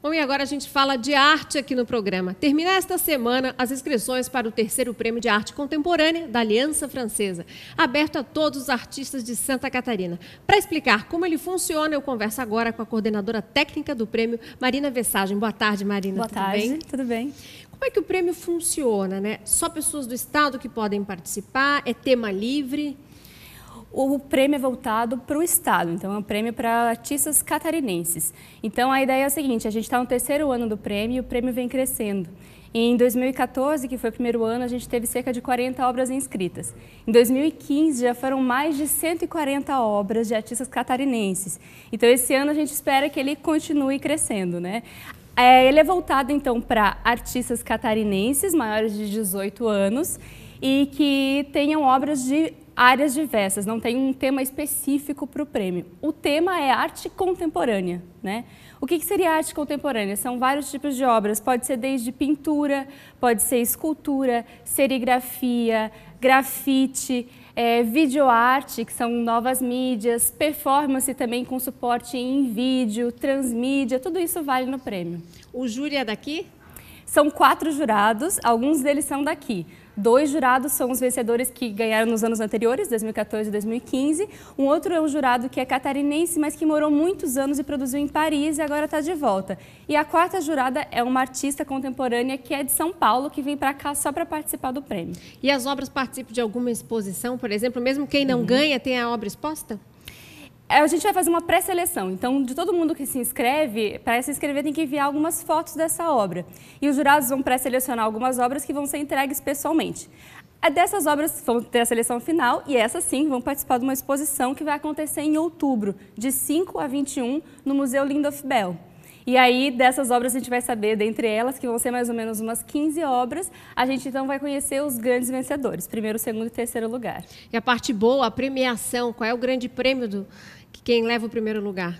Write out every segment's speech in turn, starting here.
Bom, e agora a gente fala de arte aqui no programa. Termina esta semana as inscrições para o terceiro prêmio de arte contemporânea da Aliança Francesa, aberto a todos os artistas de Santa Catarina. Para explicar como ele funciona, eu converso agora com a coordenadora técnica do prêmio, Marina Vessagem. Boa tarde, Marina. Boa tudo tarde, bem? tudo bem? Como é que o prêmio funciona, né? Só pessoas do Estado que podem participar? É tema livre? o prêmio é voltado para o Estado, então é um prêmio para artistas catarinenses. Então a ideia é a seguinte, a gente está no terceiro ano do prêmio e o prêmio vem crescendo. Em 2014, que foi o primeiro ano, a gente teve cerca de 40 obras inscritas. Em 2015, já foram mais de 140 obras de artistas catarinenses. Então, esse ano a gente espera que ele continue crescendo, né? É, ele é voltado, então, para artistas catarinenses maiores de 18 anos e que tenham obras de áreas diversas, não tem um tema específico para o prêmio. O tema é arte contemporânea. Né? O que, que seria arte contemporânea? São vários tipos de obras, pode ser desde pintura, pode ser escultura, serigrafia, grafite, é, videoarte, que são novas mídias, performance também com suporte em vídeo, transmídia, tudo isso vale no prêmio. O júri é daqui? São quatro jurados, alguns deles são daqui. Dois jurados são os vencedores que ganharam nos anos anteriores, 2014 e 2015. Um outro é um jurado que é catarinense, mas que morou muitos anos e produziu em Paris e agora está de volta. E a quarta jurada é uma artista contemporânea que é de São Paulo, que vem para cá só para participar do prêmio. E as obras participam de alguma exposição, por exemplo? Mesmo quem não uhum. ganha, tem a obra exposta? É, a gente vai fazer uma pré-seleção, então de todo mundo que se inscreve, para se inscrever tem que enviar algumas fotos dessa obra. E os jurados vão pré-selecionar algumas obras que vão ser entregues pessoalmente. É, dessas obras vão ter a seleção final e essas sim vão participar de uma exposição que vai acontecer em outubro, de 5 a 21, no Museu Lindolf Bell. E aí, dessas obras, a gente vai saber, dentre elas, que vão ser mais ou menos umas 15 obras, a gente então vai conhecer os grandes vencedores, primeiro, segundo e terceiro lugar. E a parte boa, a premiação, qual é o grande prêmio do quem leva o primeiro lugar?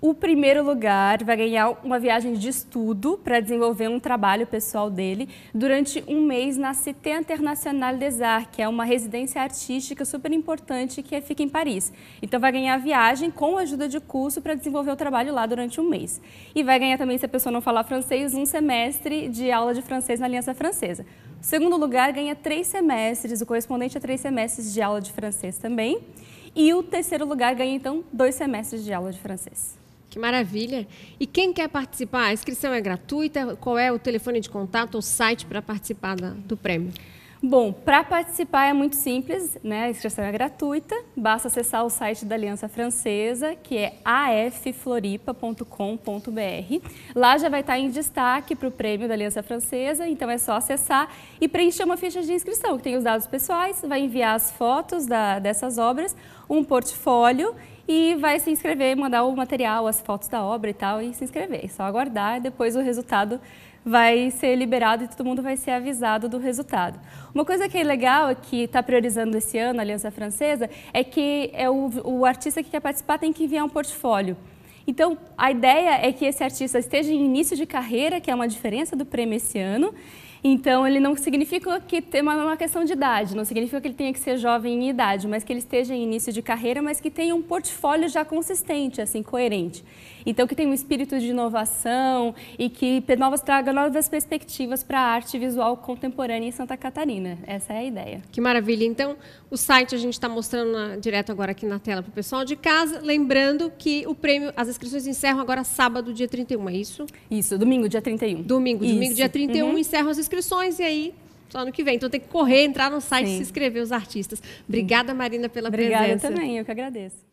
O primeiro lugar vai ganhar uma viagem de estudo para desenvolver um trabalho pessoal dele durante um mês na Cité Internationale des Arts, que é uma residência artística super importante que fica em Paris. Então vai ganhar viagem com ajuda de curso para desenvolver o trabalho lá durante um mês. E vai ganhar também, se a pessoa não falar francês, um semestre de aula de francês na Aliança Francesa. O segundo lugar ganha três semestres, o correspondente a três semestres de aula de francês também. E o terceiro lugar ganha, então, dois semestres de aula de francês. Que maravilha! E quem quer participar? A inscrição é gratuita? Qual é o telefone de contato ou site para participar da, do prêmio? Bom, para participar é muito simples, né? A inscrição é gratuita, basta acessar o site da Aliança Francesa, que é affloripa.com.br. Lá já vai estar tá em destaque para o prêmio da Aliança Francesa, então é só acessar e preencher uma ficha de inscrição, que tem os dados pessoais, vai enviar as fotos da, dessas obras, um portfólio e vai se inscrever, mandar o material, as fotos da obra e tal e se inscrever. É só aguardar, depois o resultado vai ser liberado e todo mundo vai ser avisado do resultado. Uma coisa que é legal, é que está priorizando esse ano a Aliança Francesa, é que é o, o artista que quer participar tem que enviar um portfólio. Então, a ideia é que esse artista esteja em início de carreira, que é uma diferença do prêmio esse ano, então, ele não significa que tem é uma questão de idade, não significa que ele tenha que ser jovem em idade, mas que ele esteja em início de carreira, mas que tenha um portfólio já consistente, assim, coerente. Então, que tenha um espírito de inovação e que novas, traga novas perspectivas para a arte visual contemporânea em Santa Catarina. Essa é a ideia. Que maravilha. Então, o site a gente está mostrando na, direto agora aqui na tela para o pessoal de casa. Lembrando que o prêmio, as inscrições encerram agora sábado, dia 31, é isso? Isso, domingo, dia 31. Domingo, isso. domingo, dia 31, uhum. encerram as inscrições inscrições e aí só ano que vem. Então tem que correr, entrar no site, Sim. se inscrever os artistas. Obrigada, Marina, pela Obrigada presença. Obrigada também, eu que agradeço.